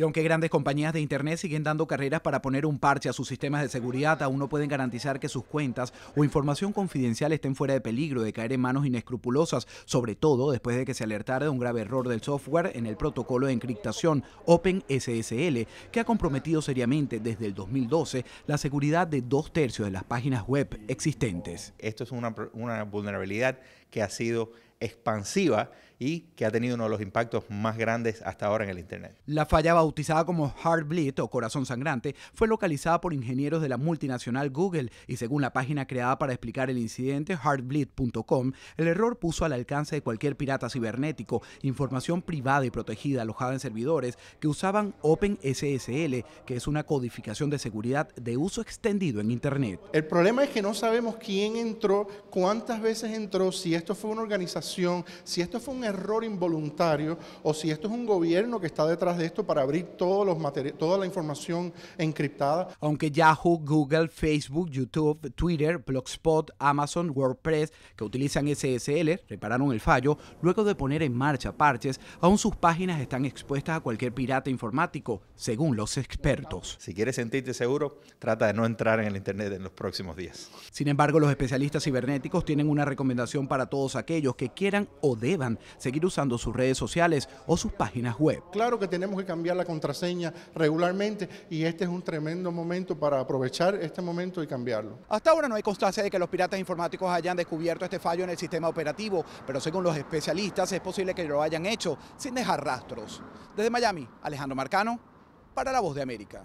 Y aunque grandes compañías de Internet siguen dando carreras para poner un parche a sus sistemas de seguridad, aún no pueden garantizar que sus cuentas o información confidencial estén fuera de peligro de caer en manos inescrupulosas, sobre todo después de que se alertara de un grave error del software en el protocolo de encriptación OpenSSL, que ha comprometido seriamente desde el 2012 la seguridad de dos tercios de las páginas web existentes. Esto es una, una vulnerabilidad que ha sido expansiva y que ha tenido uno de los impactos más grandes hasta ahora en el Internet. La falla bautizada como Heartbleed o corazón sangrante fue localizada por ingenieros de la multinacional Google y según la página creada para explicar el incidente heartbleed.com, el error puso al alcance de cualquier pirata cibernético información privada y protegida alojada en servidores que usaban OpenSSL, que es una codificación de seguridad de uso extendido en Internet. El problema es que no sabemos quién entró, cuántas veces entró, si esto fue una organización si esto fue un error involuntario o si esto es un gobierno que está detrás de esto para abrir todos los toda la información encriptada. Aunque Yahoo, Google, Facebook, YouTube, Twitter, Blogspot, Amazon, WordPress, que utilizan SSL, repararon el fallo, luego de poner en marcha parches, aún sus páginas están expuestas a cualquier pirata informático, según los expertos. Si quieres sentirte seguro, trata de no entrar en el Internet en los próximos días. Sin embargo, los especialistas cibernéticos tienen una recomendación para todos aquellos que quieran o deban seguir usando sus redes sociales o sus páginas web. Claro que tenemos que cambiar la contraseña regularmente y este es un tremendo momento para aprovechar este momento y cambiarlo. Hasta ahora no hay constancia de que los piratas informáticos hayan descubierto este fallo en el sistema operativo, pero según los especialistas es posible que lo hayan hecho sin dejar rastros. Desde Miami, Alejandro Marcano, para La Voz de América.